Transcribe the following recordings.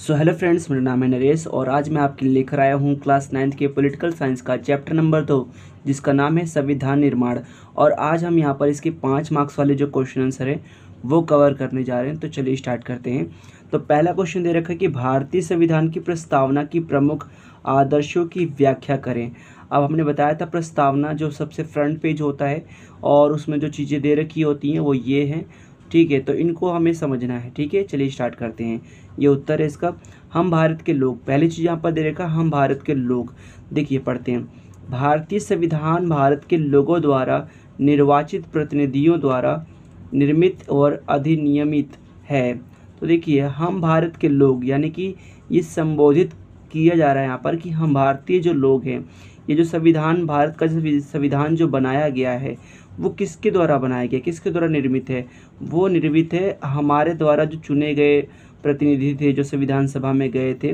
So hello friends मेरा नाम है नरेश और आज मैं आपके लिए लेकर आया हूँ क्लास नाइन्थ के पॉलिटिकल साइंस का चैप्टर नंबर दो जिसका नाम है संविधान निर्माण और आज हम यहाँ पर इसके पाँच मार्क्स वाले जो क्वेश्चन आंसर हैं वो कवर करने जा रहे हैं तो चलिए स्टार्ट करते हैं तो पहला क्वेश्चन दे रखा है कि भारतीय संविधान की प्रस्तावना की प्रमुख आदर्शों की व्याख्या करें अब हमने बताया था प्रस्तावना जो सबसे फ्रंट पेज होता है और उसमें जो चीज़ें दे रखी होती हैं वो ये हैं ठीक है तो इनको हमें समझना है ठीक है चलिए स्टार्ट करते हैं ये उत्तर है इसका हम भारत के लोग पहली चीज़ यहाँ पर दे रखा हम भारत के लोग देखिए पढ़ते हैं भारतीय संविधान भारत के लोगों द्वारा निर्वाचित प्रतिनिधियों द्वारा निर्मित और अधिनियमित है तो देखिए हम भारत के लोग यानी कि ये संबोधित किया जा रहा है यहाँ पर कि हम भारतीय जो लोग हैं ये जो संविधान भारत का संविधान जो बनाया गया है वो किसके द्वारा बनाया गया किसके द्वारा निर्मित है वो निर्मित है हमारे द्वारा जो चुने गए प्रतिनिधि थे जो संविधान सभा में गए थे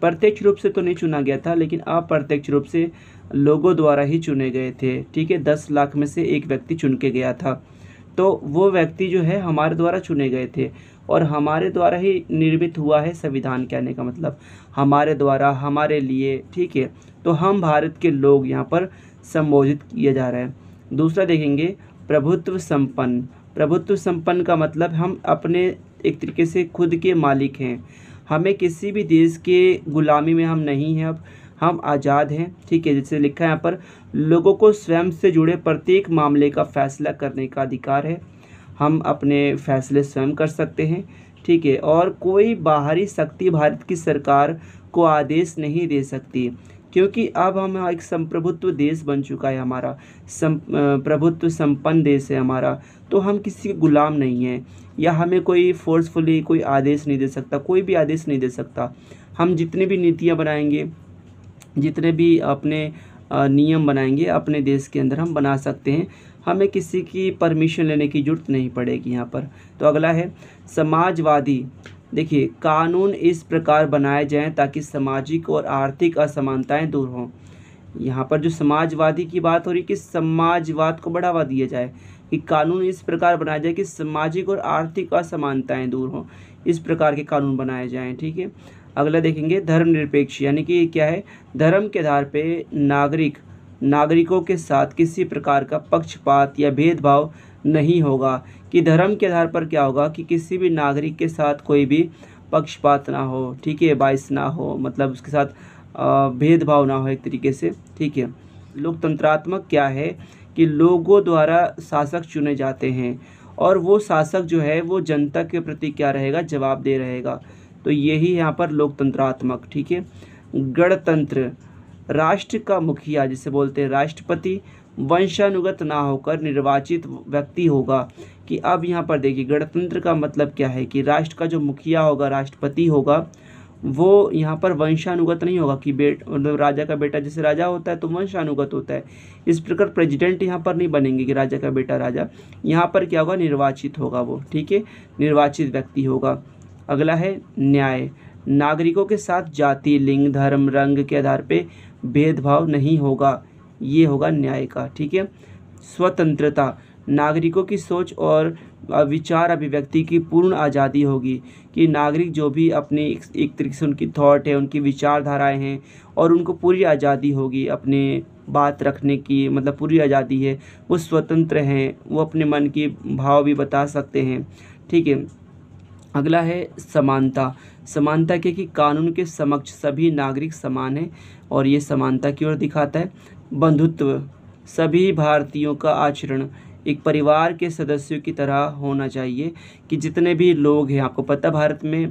प्रत्यक्ष रूप से तो नहीं चुना गया था लेकिन अप्रत्यक्ष रूप से लोगों द्वारा ही चुने गए थे ठीक है दस लाख में से एक व्यक्ति चुन के गया था तो वो व्यक्ति जो है हमारे द्वारा चुने गए थे और हमारे द्वारा ही निर्मित हुआ है संविधान कहने का मतलब हमारे द्वारा हमारे लिए ठीक है तो हम भारत के लोग यहाँ पर संबोधित किया जा रहा है दूसरा देखेंगे प्रभुत्व संपन्न प्रभुत्व संपन्न का मतलब हम अपने एक तरीके से खुद के मालिक हैं हमें किसी भी देश के गुलामी में हम नहीं हैं अब हम आज़ाद हैं ठीक है जैसे लिखा है यहाँ पर लोगों को स्वयं से जुड़े प्रत्येक मामले का फैसला करने का अधिकार है हम अपने फैसले स्वयं कर सकते हैं ठीक है और कोई बाहरी शक्ति भारत की सरकार को आदेश नहीं दे सकती क्योंकि अब हम एक संप्रभुत्व देश बन चुका है हमारा सम प्रभुत्व संपन्न देश है हमारा तो हम किसी के गुलाम नहीं हैं या हमें कोई फोर्सफुली कोई आदेश नहीं दे सकता कोई भी आदेश नहीं दे सकता हम जितने भी नीतियाँ बनाएंगे जितने भी अपने नियम बनाएंगे अपने देश के अंदर हम बना सकते हैं हमें किसी की परमिशन लेने की ज़रूरत नहीं पड़ेगी यहाँ पर तो अगला है समाजवादी देखिए कानून इस प्रकार बनाए जाएं ताकि सामाजिक और आर्थिक असमानताएं दूर हों यहाँ पर जो समाजवादी की बात हो रही कि समाजवाद को बढ़ावा दिया जाए कि कानून इस प्रकार बनाया जाए कि सामाजिक और आर्थिक असमानताएं दूर हों इस प्रकार के कानून बनाए जाएं ठीक है अगला देखेंगे धर्मनिरपेक्ष यानी कि क्या है धर्म के आधार पर नागरिक नागरिकों के साथ किसी प्रकार का पक्षपात या भेदभाव नहीं होगा कि धर्म के आधार पर क्या होगा कि किसी भी नागरिक के साथ कोई भी पक्षपात ना हो ठीक है बाइस ना हो मतलब उसके साथ भेदभाव ना हो एक तरीके से ठीक है लोकतंत्रात्मक क्या है कि लोगों द्वारा शासक चुने जाते हैं और वो शासक जो है वो जनता के प्रति क्या रहेगा जवाब दे रहेगा तो यही यहाँ पर लोकतंत्रात्मक ठीक है गणतंत्र राष्ट्र का मुखिया जिसे बोलते हैं राष्ट्रपति वंशानुगत ना होकर निर्वाचित व्यक्ति होगा कि अब यहाँ पर देखिए गणतंत्र का मतलब क्या है कि राष्ट्र का जो मुखिया होगा राष्ट्रपति होगा वो यहाँ पर वंशानुगत नहीं होगा कि बेट मतलब राजा का बेटा जैसे राजा होता है तो वंशानुगत होता है इस प्रकार प्रेसिडेंट यहाँ पर नहीं बनेंगे कि राजा का बेटा राजा यहाँ पर क्या होगा निर्वाचित होगा वो ठीक है निर्वाचित व्यक्ति होगा अगला है न्याय नागरिकों के साथ जाति लिंग धर्म रंग के आधार पर भेदभाव नहीं होगा ये होगा न्याय का ठीक है स्वतंत्रता नागरिकों की सोच और विचार अभिव्यक्ति की पूर्ण आज़ादी होगी कि नागरिक जो भी अपने एक तरीके से उनकी थॉट है उनकी विचारधाराएं हैं और उनको पूरी आज़ादी होगी अपने बात रखने की मतलब पूरी आज़ादी है वो स्वतंत्र हैं वो अपने मन की भाव भी बता सकते हैं ठीक है अगला है समानता समानता के कि कानून के समक्ष सभी नागरिक समान हैं और ये समानता की ओर दिखाता है बंधुत्व सभी भारतीयों का आचरण एक परिवार के सदस्यों की तरह होना चाहिए कि जितने भी लोग हैं आपको पता भारत में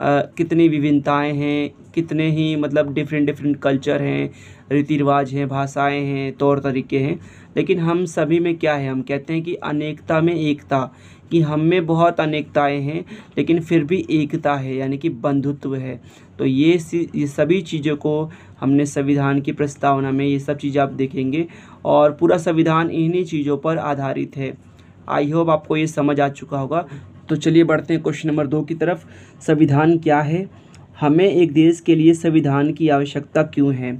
आ, कितनी विभिन्नताएं हैं कितने ही मतलब डिफरेंट डिफरेंट कल्चर हैं रीति रिवाज हैं भाषाएं हैं तौर तरीके हैं लेकिन हम सभी में क्या है हम कहते हैं कि अनेकता में एकता कि हम में बहुत अनेकताएं हैं लेकिन फिर भी एकता है यानी कि बंधुत्व है तो ये ये सभी चीज़ों को हमने संविधान की प्रस्तावना में ये सब चीज़ें आप देखेंगे और पूरा संविधान इन्हीं चीज़ों पर आधारित है आई होप आपको ये समझ आ चुका होगा तो चलिए बढ़ते हैं क्वेश्चन नंबर दो की तरफ संविधान क्या है हमें एक देश के लिए संविधान की आवश्यकता क्यों है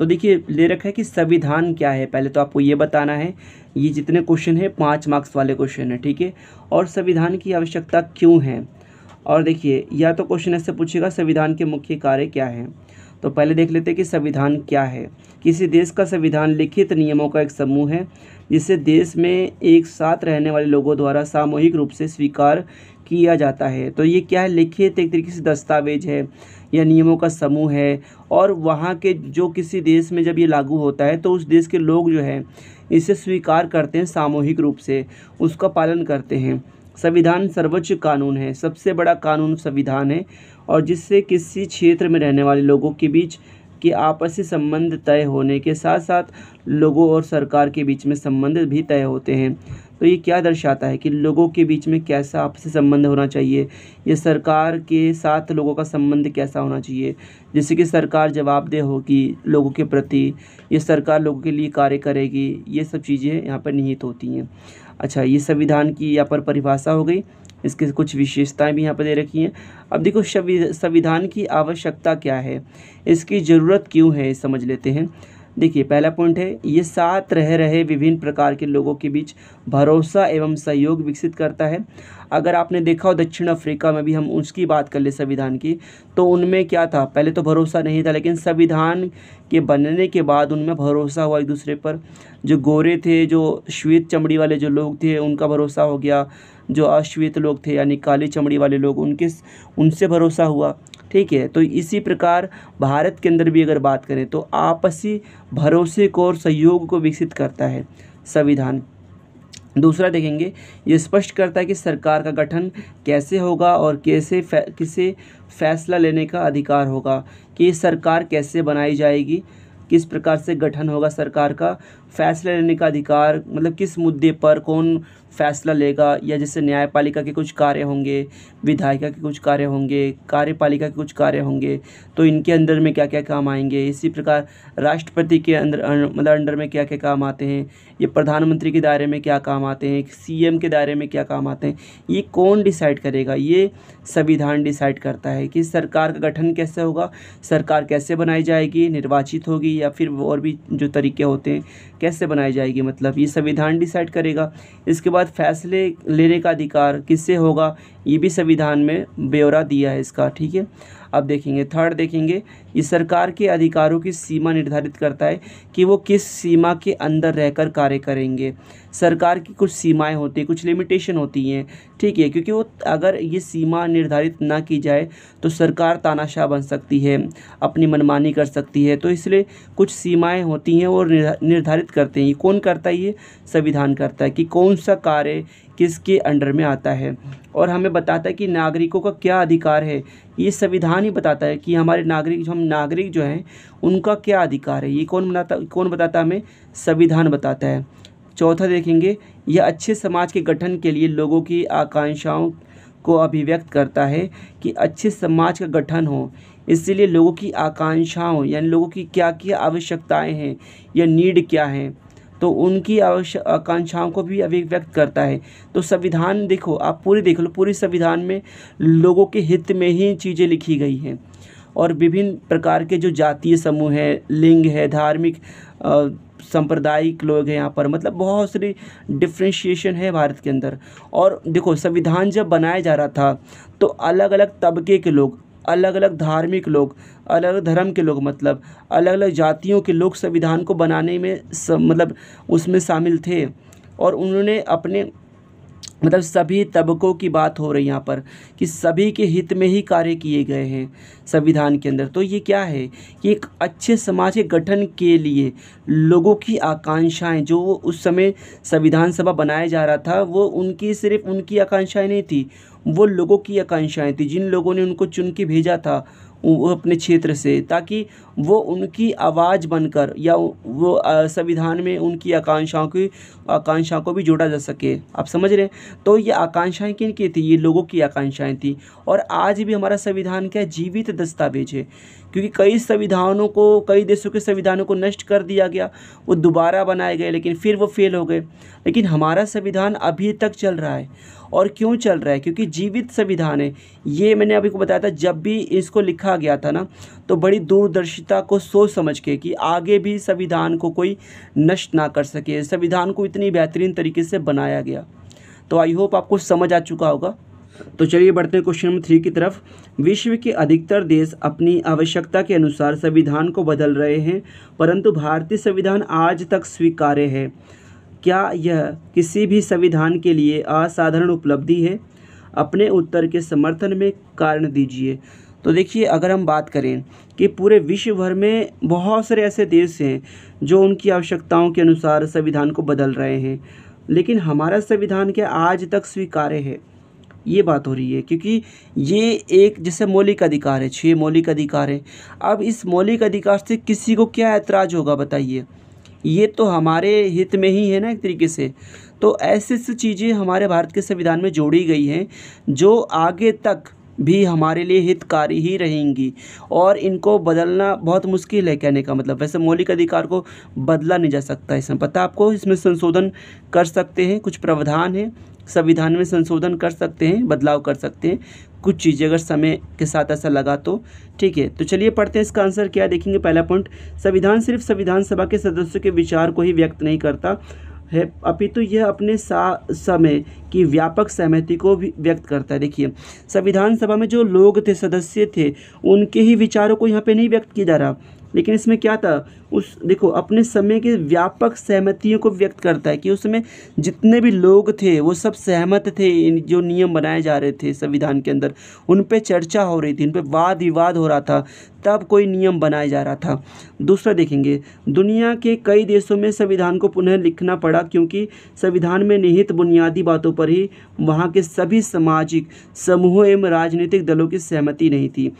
तो देखिए ले रखा है कि संविधान क्या है पहले तो आपको ये बताना है ये जितने क्वेश्चन है पाँच मार्क्स वाले क्वेश्चन हैं ठीक है और संविधान की आवश्यकता क्यों है और देखिए या तो क्वेश्चन ऐसे पूछेगा संविधान के मुख्य कार्य क्या हैं तो पहले देख लेते हैं कि संविधान क्या है किसी देश का संविधान लिखित नियमों का एक समूह है जिसे देश में एक साथ रहने वाले लोगों द्वारा सामूहिक रूप से स्वीकार किया जाता है तो ये क्या है लिखित एक तरीके से दस्तावेज है या नियमों का समूह है और वहाँ के जो किसी देश में जब ये लागू होता है तो उस देश के लोग जो है इसे स्वीकार करते हैं सामूहिक रूप से उसका पालन करते हैं संविधान सर्वोच्च कानून है सबसे बड़ा कानून संविधान है और जिससे किसी क्षेत्र में रहने वाले लोगों के बीच के आपसी संबंध तय होने के साथ साथ लोगों और सरकार के बीच में संबंध भी तय होते हैं तो ये क्या दर्शाता है कि लोगों के बीच में कैसा आपसी संबंध होना चाहिए या सरकार के साथ लोगों का संबंध कैसा होना चाहिए जैसे कि सरकार जवाबदेह होगी लोगों के प्रति ये सरकार लोगों के लिए कार्य करेगी ये सब चीज़ें यहाँ पर निहित होती हैं अच्छा ये संविधान की यहाँ पर परिभाषा हो गई इसकी कुछ विशेषताएं भी यहाँ पर दे रखी हैं अब देखो संविधान की आवश्यकता क्या है इसकी ज़रूरत क्यों है समझ लेते हैं देखिए पहला पॉइंट है ये साथ रह रहे विभिन्न प्रकार के लोगों के बीच भरोसा एवं सहयोग विकसित करता है अगर आपने देखा हो दक्षिण अफ्रीका में भी हम उसकी बात कर ले संविधान की तो उनमें क्या था पहले तो भरोसा नहीं था लेकिन संविधान के बनने के बाद उनमें भरोसा हुआ एक दूसरे पर जो गोरे थे जो श्वेत चमड़ी वाले जो लोग थे उनका भरोसा हो गया जो अश्वेत लोग थे यानी काली चमड़ी वाले लोग उनके उनसे भरोसा हुआ ठीक है तो इसी प्रकार भारत के अंदर भी अगर बात करें तो आपसी भरोसे को और सहयोग को विकसित करता है संविधान दूसरा देखेंगे ये स्पष्ट करता है कि सरकार का गठन कैसे होगा और कैसे फै, किसे फैसला लेने का अधिकार होगा कि सरकार कैसे बनाई जाएगी किस प्रकार से गठन होगा सरकार का फैसला लेने का अधिकार मतलब किस मुद्दे पर कौन फैसला लेगा या जैसे न्यायपालिका के कुछ कार्य होंगे विधायिका के कुछ कार्य होंगे कार्यपालिका के कुछ कार्य होंगे तो इनके अंदर में क्या क्या काम आएंगे इसी प्रकार राष्ट्रपति के अंदर अं, मतलब अंडर में क्या क्या काम आते हैं ये प्रधानमंत्री के दायरे में क्या काम आते हैं सीएम के दायरे में क्या काम आते हैं ये कौन डिसाइड करेगा ये संविधान डिसाइड करता है कि सरकार का गठन कैसे होगा सरकार कैसे बनाई जाएगी निर्वाचित होगी या फिर और भी जो तरीके होते हैं कैसे बनाई जाएगी मतलब ये संविधान डिसाइड करेगा इसके बाद फैसले लेने का अधिकार किससे होगा ये भी संविधान में ब्यौरा दिया है इसका ठीक है अब देखेंगे थर्ड देखेंगे ये सरकार के अधिकारों की सीमा निर्धारित करता है कि वो किस सीमा के अंदर रहकर कार्य करेंगे सरकार की कुछ सीमाएं होती हैं कुछ लिमिटेशन होती हैं ठीक है क्योंकि वो अगर ये सीमा निर्धारित ना की जाए तो सरकार तानाशाह बन सकती है अपनी मनमानी कर सकती है तो इसलिए कुछ सीमाएं होती हैं और निर्धारित करते हैं ये कौन करता है ये संविधान करता है कि कौन सा कार्य किसके अंडर में आता है और हमें बताता है कि नागरिकों का क्या अधिकार है ये संविधान ही बताता है कि हमारे नागरिक जो हम नागरिक जो हैं उनका क्या अधिकार है ये कौन बनाता कौन बताता हमें संविधान बताता है चौथा देखेंगे यह अच्छे समाज के गठन के लिए लोगों की आकांक्षाओं को अभिव्यक्त करता है कि अच्छे समाज का गठन हो इसलिए लोगों की आकांक्षाओं यानी लोगों की क्या क्या आवश्यकताएं हैं या नीड क्या हैं तो उनकी आकांक्षाओं को भी अभिव्यक्त करता है तो संविधान देखो आप पूरी देख लो पूरी संविधान में लोगों के हित में ही चीज़ें लिखी गई हैं और विभिन्न प्रकार के जो जातीय समूह हैं लिंग है धार्मिक सांप्रदायिक लोग हैं यहाँ पर मतलब बहुत सारी डिफ्रेंशिएशन है भारत के अंदर और देखो संविधान जब बनाया जा रहा था तो अलग अलग तबके के लोग अलग अलग धार्मिक लोग अलग अलग धर्म के लोग मतलब अलग अलग जातियों के लोग संविधान को बनाने में मतलब उसमें शामिल थे और उन्होंने अपने मतलब सभी तबकों की बात हो रही यहाँ पर कि सभी के हित में ही कार्य किए गए हैं संविधान के अंदर तो ये क्या है कि एक अच्छे समाज के गठन के लिए लोगों की आकांक्षाएं जो उस समय संविधान सभा बनाया जा रहा था वो उनकी सिर्फ उनकी आकांक्षाएं नहीं थी वो लोगों की आकांक्षाएं थी जिन लोगों ने उनको चुन के भेजा था वो अपने क्षेत्र से ताकि वो उनकी आवाज़ बनकर या वो संविधान में उनकी आकांक्षाओं की आकांक्षाओं को भी जोड़ा जा सके आप समझ रहे हैं तो ये आकांक्षाएं किन की थी ये लोगों की आकांक्षाएं थी और आज भी हमारा संविधान क्या जीवित दस्तावेज है क्योंकि कई संविधानों को कई देशों के संविधानों को नष्ट कर दिया गया वो दोबारा बनाए गए लेकिन फिर वो फेल हो गए लेकिन हमारा संविधान अभी तक चल रहा है और क्यों चल रहा है क्योंकि जीवित संविधान है ये मैंने अभी को बताया था जब भी इसको लिखा गया था ना तो बड़ी दूरदर्शी नैतिकता को सोच समझ के कि आगे भी संविधान को कोई नष्ट ना कर सके संविधान को इतनी बेहतरीन तरीके से बनाया गया तो आई होप आपको समझ आ चुका होगा तो चलिए बढ़ते हैं क्वेश्चन नंबर थ्री की तरफ विश्व के अधिकतर देश अपनी आवश्यकता के अनुसार संविधान को बदल रहे हैं परंतु भारतीय संविधान आज तक स्वीकार्य है क्या यह किसी भी संविधान के लिए असाधारण उपलब्धि है अपने उत्तर के समर्थन में कारण दीजिए तो देखिए अगर हम बात करें कि पूरे विश्व भर में बहुत सारे ऐसे देश हैं जो उनकी आवश्यकताओं के अनुसार संविधान को बदल रहे हैं लेकिन हमारा संविधान क्या आज तक स्वीकार्य है ये बात हो रही है क्योंकि ये एक जैसे मौलिक अधिकार है छः मौलिक अधिकार है अब इस मौलिक अधिकार से किसी को क्या ऐतराज़ होगा बताइए ये तो हमारे हित में ही है ना एक तरीके से तो ऐसी ऐसी चीज़ें हमारे भारत के संविधान में जोड़ी गई हैं जो आगे तक भी हमारे लिए हितकारी ही रहेंगी और इनको बदलना बहुत मुश्किल है कहने का मतलब वैसे मौलिक अधिकार को बदला नहीं जा सकता इसमें पता आपको इसमें संशोधन कर सकते हैं कुछ प्रावधान हैं संविधान में संशोधन कर सकते हैं बदलाव कर सकते हैं कुछ चीज़ें अगर समय के साथ ऐसा लगा तो ठीक है तो चलिए पढ़ते हैं इसका आंसर क्या देखेंगे पहला पॉइंट संविधान सिर्फ संविधान सभा के सदस्यों के विचार को ही व्यक्त नहीं करता है अपितु यह अपने सा समय की व्यापक सहमति को भी व्यक्त करता है देखिए संविधान सभा में जो लोग थे सदस्य थे उनके ही विचारों को यहाँ पे नहीं व्यक्त किया जा रहा लेकिन इसमें क्या था उस देखो अपने समय के व्यापक सहमतियों को व्यक्त करता है कि उस समय जितने भी लोग थे वो सब सहमत थे जो नियम बनाए जा रहे थे संविधान के अंदर उन पर चर्चा हो रही थी उन पर वाद विवाद हो रहा था तब कोई नियम बनाया जा रहा था दूसरा देखेंगे दुनिया के कई देशों में संविधान को पुनः लिखना पड़ा क्योंकि संविधान में निहित बुनियादी बातों पर ही वहाँ के सभी सामाजिक समूहों एवं राजनीतिक दलों की सहमति नहीं थी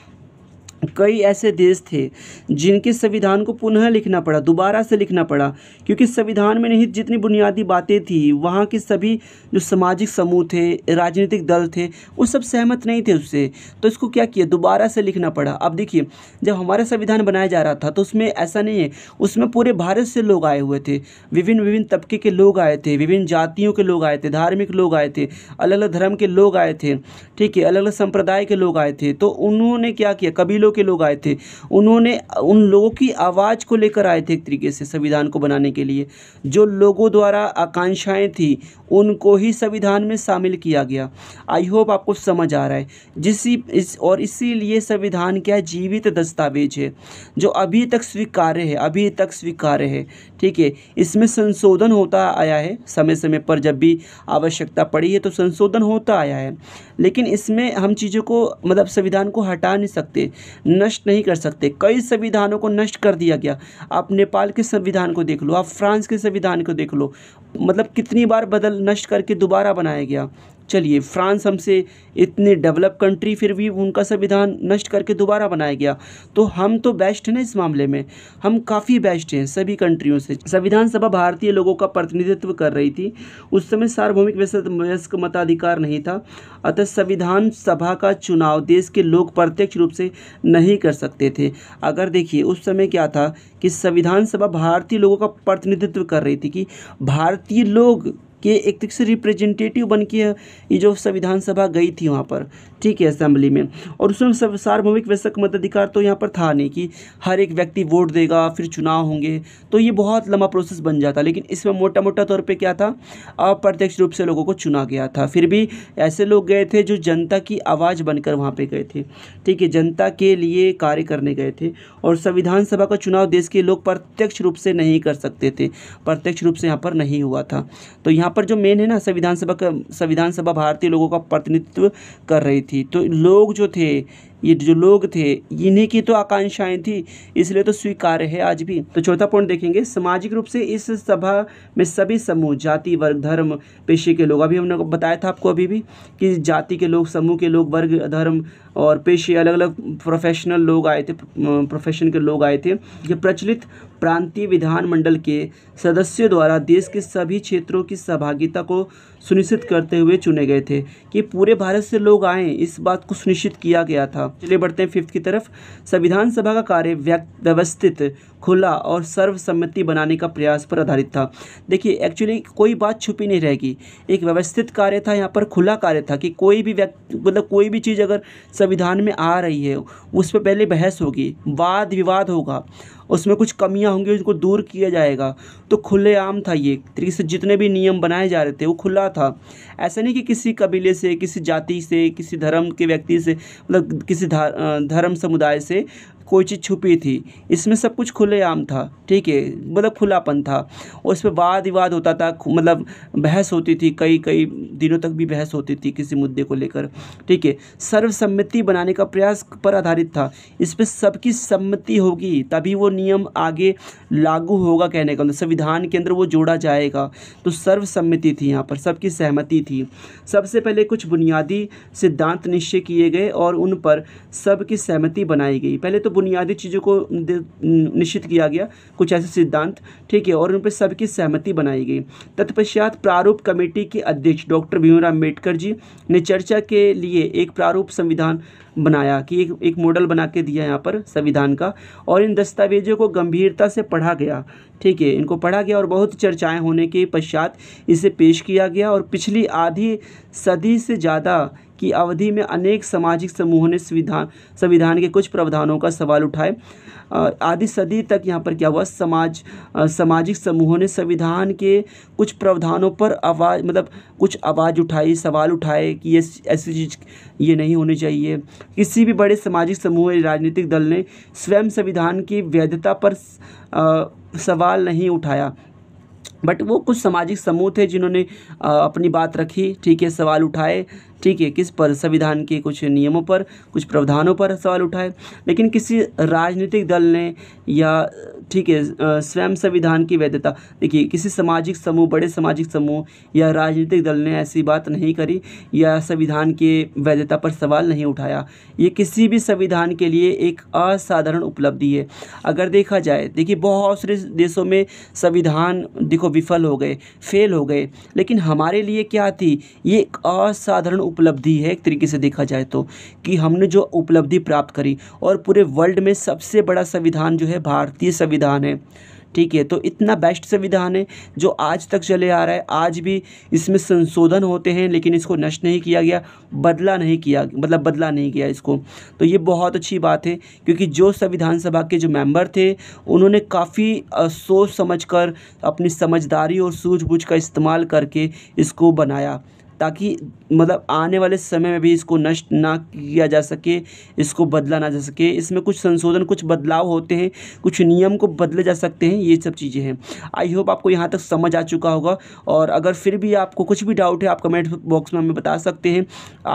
कई ऐसे देश थे जिनके संविधान को पुनः लिखना पड़ा दोबारा से लिखना पड़ा क्योंकि संविधान में निहित जितनी बुनियादी बातें थी वहाँ के सभी जो सामाजिक समूह थे राजनीतिक दल थे वो सब सहमत नहीं थे उससे तो इसको क्या किया दोबारा से लिखना पड़ा अब देखिए जब हमारा संविधान बनाया जा रहा था तो उसमें ऐसा नहीं है उसमें पूरे भारत से लोग आए हुए थे विभिन्न विभिन्न तबके के लोग आए थे विभिन्न जातियों के लोग आए थे धार्मिक लोग आए थे अलग अलग धर्म के लोग आए थे ठीक है अलग अलग संप्रदाय के लोग आए थे तो उन्होंने क्या किया लोग जिलों के लोग आए थे उन्होंने उन लोगों की आवाज़ को लेकर आए थे एक तरीके से संविधान को बनाने के लिए जो लोगों द्वारा आकांक्षाएँ थी उनको ही संविधान में शामिल किया गया आई होप आपको समझ आ रहा है जिसी इस और इसीलिए संविधान क्या जीवित दस्तावेज है जो अभी तक स्वीकार्य है अभी तक स्वीकार्य है ठीक है इसमें संशोधन होता आया है समय समय पर जब भी आवश्यकता पड़ी है तो संशोधन होता आया है लेकिन इसमें हम चीज़ों को मतलब संविधान को हटा नहीं सकते नष्ट नहीं कर सकते कई संविधानों को नष्ट कर दिया गया आप नेपाल के संविधान को देख लो आप फ्रांस के संविधान को देख लो मतलब कितनी बार बदल नष्ट करके दोबारा बनाया गया चलिए फ्रांस हमसे इतने डेवलप कंट्री फिर भी उनका संविधान नष्ट करके दोबारा बनाया गया तो हम तो बेस्ट हैं ना इस मामले में हम काफ़ी बेस्ट हैं सभी कंट्रियों से संविधान सभा भारतीय लोगों का प्रतिनिधित्व कर रही थी उस समय सार्वभौमिक वयस्क मताधिकार नहीं था अतः संविधान सभा का चुनाव देश के लोग प्रत्यक्ष रूप से नहीं कर सकते थे अगर देखिए उस समय क्या था कि संविधान सभा भारतीय लोगों का प्रतिनिधित्व कर रही थी कि भारतीय लोग कि एक तरीके तो से रिप्रेजेंटेटिव बन के ये जो संविधान सभा गई थी वहाँ पर ठीक है असेंबली में और उसमें सब सार्वभौमिक वैश्विक मताधिकार तो यहाँ पर था नहीं कि हर एक व्यक्ति वोट देगा फिर चुनाव होंगे तो ये बहुत लंबा प्रोसेस बन जाता लेकिन इसमें मोटा मोटा तौर पर क्या था अप्रत्यक्ष रूप से लोगों को चुना गया था फिर भी ऐसे लोग गए थे जो जनता की आवाज़ बनकर वहाँ पर गए थे ठीक है जनता के लिए कार्य करने गए थे और संविधान सभा का चुनाव देश के लोग प्रत्यक्ष रूप से नहीं कर सकते थे प्रत्यक्ष रूप से यहाँ पर नहीं हुआ था तो यहाँ यहाँ पर जो मेन है ना संविधान सभा का संविधान सभा भारतीय लोगों का प्रतिनिधित्व कर रही थी तो लोग जो थे ये जो लोग थे इन्हीं की तो आकांक्षाएं थी इसलिए तो स्वीकार्य है आज भी तो चौथा पॉइंट देखेंगे सामाजिक रूप से इस सभा में सभी समूह जाति वर्ग धर्म पेशे के लोग अभी हमने बताया था आपको अभी भी कि जाति के लोग समूह के लोग वर्ग धर्म और पेशे अलग अलग प्रोफेशनल लोग आए थे प्रोफेशन के लोग आए थे ये प्रचलित प्रांतीय विधानमंडल के सदस्यों द्वारा देश के सभी क्षेत्रों की सहभागिता को सुनिश्चित करते हुए चुने गए थे कि पूरे भारत से लोग आए इस बात को सुनिश्चित किया गया था चलिए बढ़ते हैं फिफ्थ की तरफ संविधान सभा का कार्य व्यवस्थित खुला और सर्वसम्मति बनाने का प्रयास पर आधारित था देखिए एक्चुअली कोई बात छुपी नहीं रहेगी एक व्यवस्थित कार्य था यहाँ पर खुला कार्य था कि कोई भी व्यक्ति मतलब कोई भी चीज़ अगर संविधान में आ रही है उस पर पहले बहस होगी वाद विवाद होगा उसमें कुछ कमियां होंगी उनको दूर किया जाएगा तो खुलेआम था ये तरीके से जितने भी नियम बनाए जा रहे थे वो खुला था ऐसा नहीं कि किसी कबीले से किसी जाति से किसी धर्म के व्यक्ति से मतलब किसी धर्म समुदाय से कोई चीज़ छुपी थी इसमें सब कुछ खुलेआम था ठीक है मतलब खुलापन था और इस पर वाद विवाद होता था मतलब बहस होती थी कई कई दिनों तक भी बहस होती थी किसी मुद्दे को लेकर ठीक है सर्वसम्मति बनाने का प्रयास पर आधारित था इस पर सबकी सम्मति होगी तभी वो नियम आगे लागू होगा कहने का मतलब। संविधान के अंदर वो जोड़ा जाएगा तो सर्वसम्मति थी यहाँ पर सबकी सहमति थी सबसे पहले कुछ बुनियादी सिद्धांत निश्चय किए गए और उन पर सबकी सहमति बनाई गई पहले तो बुनियादी चीज़ों को निश्चित किया गया कुछ ऐसे सिद्धांत ठीक है और उन पर सबकी सहमति बनाई गई तत्पश्चात प्रारूप कमेटी के अध्यक्ष डॉक्टर भीमराव अम्बेडकर जी ने चर्चा के लिए एक प्रारूप संविधान बनाया कि एक एक मॉडल बना के दिया यहाँ पर संविधान का और इन दस्तावेजों को गंभीरता से पढ़ा गया ठीक है इनको पढ़ा गया और बहुत चर्चाएं होने के पश्चात इसे पेश किया गया और पिछली आधी सदी से ज़्यादा की अवधि में अनेक सामाजिक समूहों ने संविधान संविधान के कुछ प्रावधानों का सवाल उठाए आदि सदी तक यहाँ पर क्या हुआ समाज सामाजिक समूहों ने संविधान के कुछ प्रावधानों पर आवाज़ मतलब कुछ आवाज़ उठाई सवाल उठाए कि ये ऐसी चीज़ ये नहीं होनी चाहिए किसी भी बड़े सामाजिक समूह या राजनीतिक दल ने स्वयं संविधान की वैधता पर आ, सवाल नहीं उठाया बट वो कुछ सामाजिक समूह थे जिन्होंने अपनी बात रखी ठीक है सवाल उठाए ठीक है किस पर संविधान के कुछ नियमों पर कुछ प्रावधानों पर सवाल उठाए लेकिन किसी राजनीतिक दल ने या ठीक है स्वयं संविधान की वैधता देखिए किसी सामाजिक समूह बड़े सामाजिक समूह या राजनीतिक दल ने ऐसी बात नहीं करी या संविधान के वैधता पर सवाल नहीं उठाया ये किसी भी संविधान के लिए एक असाधारण उपलब्धि है अगर देखा जाए देखिए बहुत सारे देशों में संविधान देखो विफल हो गए फेल हो गए लेकिन हमारे लिए क्या थी ये एक असाधारण उपलब्धि है एक तरीके से देखा जाए तो कि हमने जो उपलब्धि प्राप्त करी और पूरे वर्ल्ड में सबसे बड़ा संविधान जो है भारतीय संविधान है ठीक है तो इतना बेस्ट संविधान है जो आज तक चले आ रहा है आज भी इसमें संशोधन होते हैं लेकिन इसको नष्ट नहीं किया गया बदला नहीं किया मतलब बदला नहीं किया इसको तो ये बहुत अच्छी बात है क्योंकि जो संविधान सभा के जो मेंबर थे उन्होंने काफ़ी सोच समझ कर अपनी समझदारी और सूझबूझ का इस्तेमाल करके इसको बनाया ताकि मतलब आने वाले समय में भी इसको नष्ट ना किया जा सके इसको बदला ना जा सके इसमें कुछ संशोधन कुछ बदलाव होते हैं कुछ नियम को बदले जा सकते हैं ये सब चीज़ें हैं आई होप आपको यहाँ तक समझ आ चुका होगा और अगर फिर भी आपको कुछ भी डाउट है आप कमेंट बॉक्स में हमें बता सकते हैं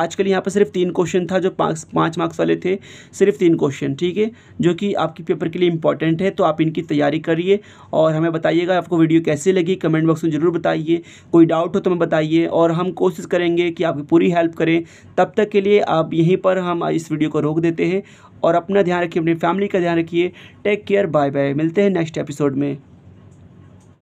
आजकल यहाँ पर सिर्फ तीन क्वेश्चन था जो पाँच पाँच मार्क्स वाले थे सिर्फ तीन क्वेश्चन ठीक है जो कि आपके पेपर के लिए इंपॉर्टेंट है तो आप इनकी तैयारी करिए और हमें बताइएगा आपको वीडियो कैसे लगी कमेंट बॉक्स में ज़रूर बताइए कोई डाउट हो तो हमें बताइए और हम कोशिश कोशिश करेंगे कि आपकी पूरी हेल्प करें तब तक के लिए आप यहीं पर हम इस वीडियो को रोक देते हैं और अपना ध्यान रखिए अपनी फैमिली का ध्यान रखिए टेक केयर बाय बाय मिलते हैं नेक्स्ट एपिसोड में